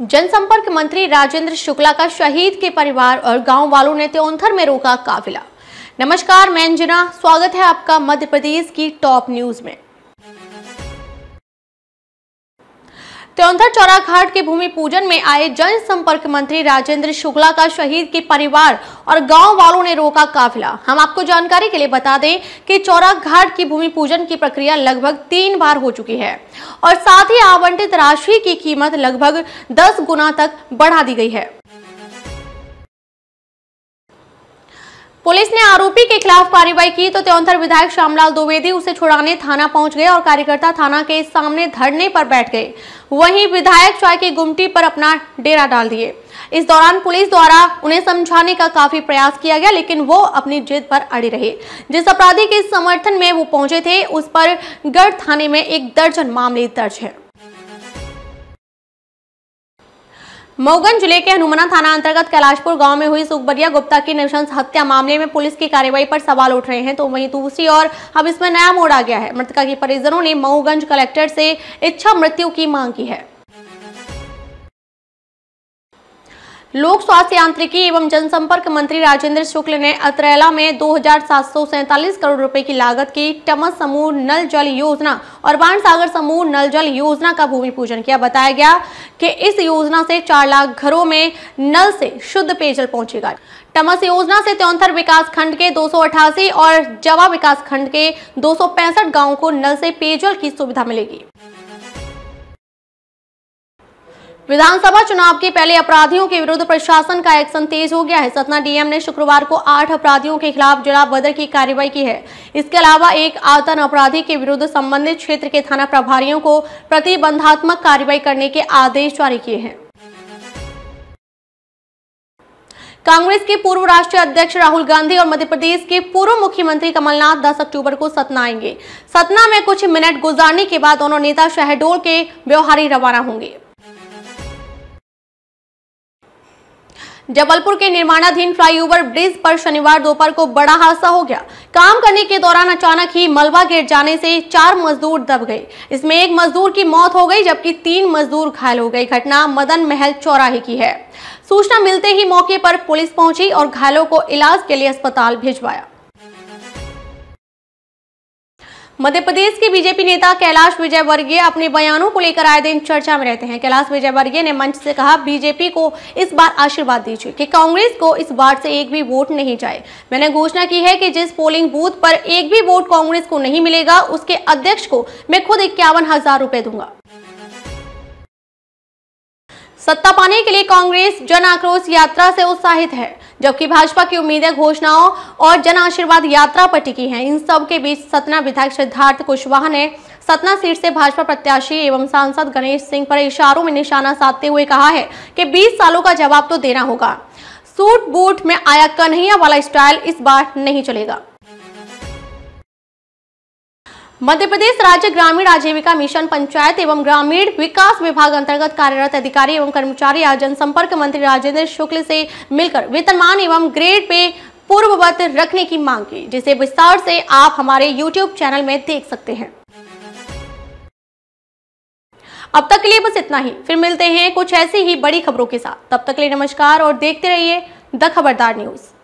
जनसंपर्क मंत्री राजेंद्र शुक्ला का शहीद के परिवार और गांव वालों ने त्योंथर में रोका काफिला नमस्कार मैं अंजना स्वागत है आपका मध्य प्रदेश की टॉप न्यूज में त्योंधर चौरा घाट के भूमि पूजन में आए जनसंपर्क मंत्री राजेंद्र शुक्ला का शहीद के परिवार और गांव वालों ने रोका काफिला हम आपको जानकारी के लिए बता दें कि चौरा घाट की भूमि पूजन की प्रक्रिया लगभग तीन बार हो चुकी है और साथ ही आवंटित राशि की कीमत लगभग दस गुना तक बढ़ा दी गई है पुलिस ने आरोपी के खिलाफ कार्रवाई की तो त्योंथर विधायक श्यामलाल द्विवेदी उसे छुड़ाने थाना पहुंच गए और कार्यकर्ता थाना के सामने धरने पर बैठ गए वहीं विधायक चाय की गुमटी पर अपना डेरा डाल दिए इस दौरान पुलिस द्वारा उन्हें समझाने का काफी प्रयास किया गया लेकिन वो अपनी जिद पर अड़े रहे जिस अपराधी के समर्थन में वो पहुंचे थे उस पर गढ़ थाने में एक दर्जन मामले दर्ज है मऊगंज जिले के हनुमना थाना अंतर्गत कैलाशपुर गांव में हुई सुखबरिया गुप्ता की निशंस हत्या मामले में पुलिस की कार्रवाई पर सवाल उठ रहे हैं तो वहीं दूसरी ओर अब इसमें नया मोड़ आ गया है मृतका के परिजनों ने मऊगंज कलेक्टर से इच्छा मृत्यु की मांग की है लोक स्वास्थ्य यांत्रिकी एवं जनसंपर्क मंत्री राजेंद्र शुक्ल ने अतरेला में दो करोड़ रुपए की लागत की टमस समूह नल जल योजना और वाण सागर समूह नल जल योजना का भूमि पूजन किया बताया गया कि इस योजना से चार लाख घरों में नल से शुद्ध पेयजल पहुंचेगा टमस योजना से त्योंथर विकास खंड के दो और जवा विकास खंड के दो सौ को नल से पेयजल की सुविधा मिलेगी विधानसभा चुनाव के पहले अपराधियों के विरुद्ध प्रशासन का एक्शन तेज हो गया है सतना डीएम ने शुक्रवार को आठ अपराधियों के खिलाफ जिला बदर की कार्रवाई की है इसके अलावा एक आतन अपराधी के विरुद्ध संबंधित क्षेत्र के थाना प्रभारियों को प्रतिबंधात्मक कार्रवाई करने के आदेश जारी किए हैं कांग्रेस के पूर्व राष्ट्रीय अध्यक्ष राहुल गांधी और मध्य प्रदेश के पूर्व मुख्यमंत्री कमलनाथ 10 अक्टूबर को सतना आएंगे सतना में कुछ मिनट गुजारने के बाद दोनों नेता शहडोल के व्यवहारी रवाना होंगे जबलपुर के निर्माणाधीन फ्लाईओवर ब्रिज पर शनिवार दोपहर को बड़ा हादसा हो गया काम करने के दौरान अचानक ही मलबा गिर जाने से चार मजदूर दब गए इसमें एक मजदूर की मौत हो गई जबकि तीन मजदूर घायल हो गए घटना मदन महल चौराहे की है सूचना मिलते ही मौके पर पुलिस पहुंची और घायलों को इलाज के लिए अस्पताल भिजवाया मध्य प्रदेश के बीजेपी नेता कैलाश विजयवर्गीय अपने बयानों को लेकर आए दिन चर्चा में रहते हैं कैलाश विजयवर्गीय ने मंच से कहा बीजेपी को इस बार आशीर्वाद दीजिए कि कांग्रेस को इस बार से एक भी वोट नहीं जाए मैंने घोषणा की है कि जिस पोलिंग बूथ पर एक भी वोट कांग्रेस को नहीं मिलेगा उसके अध्यक्ष को मैं खुद इक्यावन हजार रूपए दूंगा सत्ता पाने के लिए कांग्रेस जन आक्रोश यात्रा से उत्साहित है जबकि भाजपा की उम्मीदें घोषणाओं और जन आशीर्वाद यात्रा पर टिकी हैं इन सब के बीच सतना विधायक सिद्धार्थ कुशवाहा ने सतना सीट से भाजपा प्रत्याशी एवं सांसद गणेश सिंह पर इशारों में निशाना साधते हुए कहा है कि 20 सालों का जवाब तो देना होगा सूट बूट में आया कन्हैया वाला स्टाइल इस बार नहीं चलेगा मध्य प्रदेश राज्य ग्रामीण आजीविका मिशन पंचायत एवं ग्रामीण विकास विभाग अंतर्गत कार्यरत अधिकारी एवं कर्मचारी आज जनसंपर्क मंत्री राजेंद्र शुक्ल से मिलकर वेतनमान एवं ग्रेड पे पूर्ववत रखने की मांग की जिसे विस्तार से आप हमारे यूट्यूब चैनल में देख सकते हैं अब तक के लिए बस इतना ही फिर मिलते हैं कुछ ऐसी ही बड़ी खबरों के साथ तब तक के लिए नमस्कार और देखते रहिए द खबरदार न्यूज़